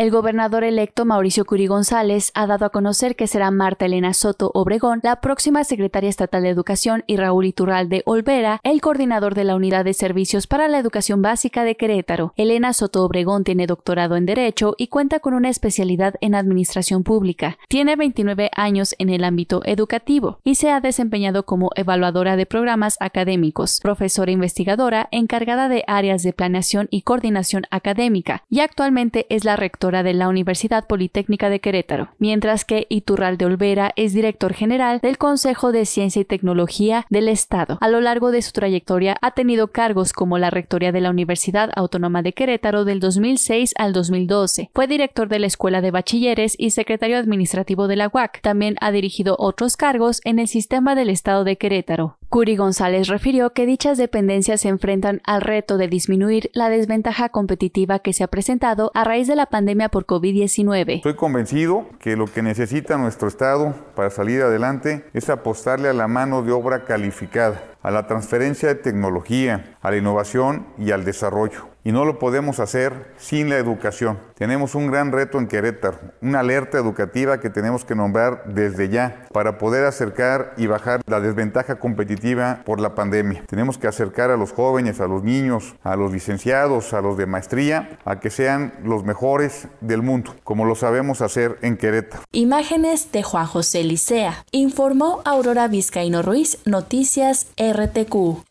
El gobernador electo Mauricio Curi González ha dado a conocer que será Marta Elena Soto Obregón la próxima secretaria estatal de Educación y Raúl Iturralde Olvera, el coordinador de la Unidad de Servicios para la Educación Básica de Querétaro. Elena Soto Obregón tiene doctorado en Derecho y cuenta con una especialidad en Administración Pública. Tiene 29 años en el ámbito educativo y se ha desempeñado como evaluadora de programas académicos, profesora investigadora encargada de áreas de planeación y coordinación académica y actualmente es la rectora de la Universidad Politécnica de Querétaro, mientras que Iturralde Olvera es director general del Consejo de Ciencia y Tecnología del Estado. A lo largo de su trayectoria ha tenido cargos como la rectoría de la Universidad Autónoma de Querétaro del 2006 al 2012. Fue director de la Escuela de Bachilleres y secretario administrativo de la UAC. También ha dirigido otros cargos en el sistema del Estado de Querétaro. Curi González refirió que dichas dependencias se enfrentan al reto de disminuir la desventaja competitiva que se ha presentado a raíz de la pandemia por COVID-19. Estoy convencido que lo que necesita nuestro Estado para salir adelante es apostarle a la mano de obra calificada, a la transferencia de tecnología, a la innovación y al desarrollo y no lo podemos hacer sin la educación. Tenemos un gran reto en Querétaro, una alerta educativa que tenemos que nombrar desde ya para poder acercar y bajar la desventaja competitiva por la pandemia. Tenemos que acercar a los jóvenes, a los niños, a los licenciados, a los de maestría, a que sean los mejores del mundo, como lo sabemos hacer en Querétaro. Imágenes de Juan José Licea, informó Aurora Vizcaíno Ruiz, Noticias RTQ.